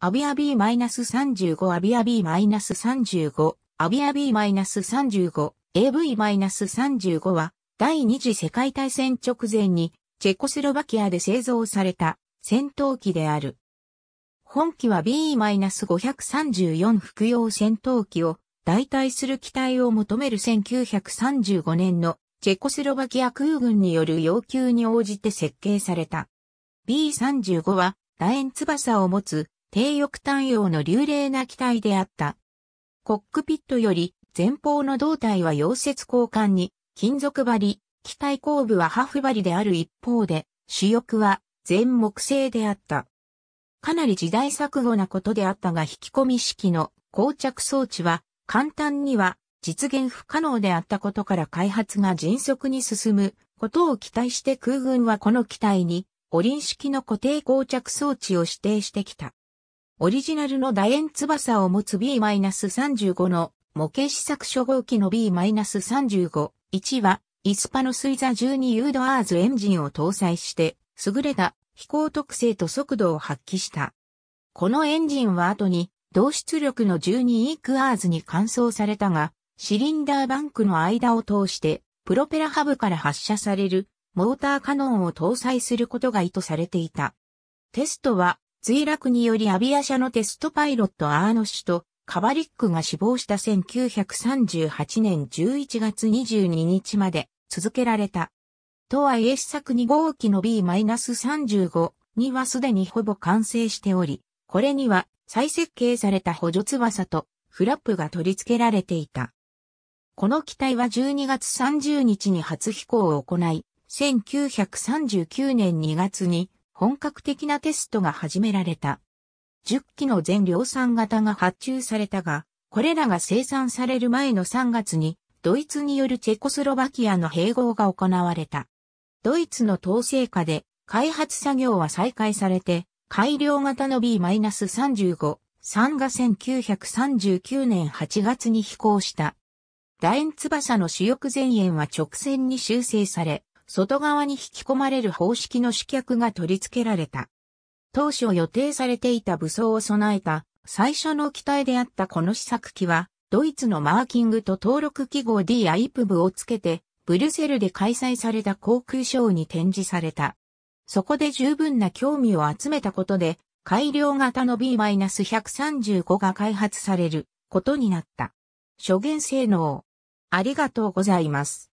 アビア B-35 アビア B-35 アビア B-35 AV-35 は第二次世界大戦直前にチェコスロバキアで製造された戦闘機である。本機は B-534 服用戦闘機を代替する機体を求める1935年のチェコスロバキア空軍による要求に応じて設計された。B-35 は楕円翼を持つ低翼単葉の流麗な機体であった。コックピットより前方の胴体は溶接交換に金属張り、機体後部はハフ張りである一方で、主翼は全木製であった。かなり時代錯誤なことであったが引き込み式の膠着装置は簡単には実現不可能であったことから開発が迅速に進むことを期待して空軍はこの機体にオリン式の固定膠着装置を指定してきた。オリジナルの楕円翼を持つ B-35 の模型試作初号機の B-35、1は、イスパノスイザ12ユードアーズエンジンを搭載して、優れた飛行特性と速度を発揮した。このエンジンは後に、同出力の12イクアーズに換装されたが、シリンダーバンクの間を通して、プロペラハブから発射される、モーターカノンを搭載することが意図されていた。テストは、墜落によりアビア社のテストパイロットアーノシュとカバリックが死亡した1938年11月22日まで続けられた。とはいえ試作2号機の B-35 にはすでにほぼ完成しており、これには再設計された補助翼とフラップが取り付けられていた。この機体は12月30日に初飛行を行い、1939年2月に本格的なテストが始められた。10機の全量産型が発注されたが、これらが生産される前の3月に、ドイツによるチェコスロバキアの併合が行われた。ドイツの統制下で開発作業は再開されて、改良型の B-35、3が1939年8月に飛行した。楕円翼の主翼前縁は直線に修正され、外側に引き込まれる方式の四脚が取り付けられた。当初予定されていた武装を備えた最初の機体であったこの試作機は、ドイツのマーキングと登録記号 D IPV をつけて、ブルセルで開催された航空ショーに展示された。そこで十分な興味を集めたことで、改良型の B-135 が開発されることになった。諸元性能。ありがとうございます。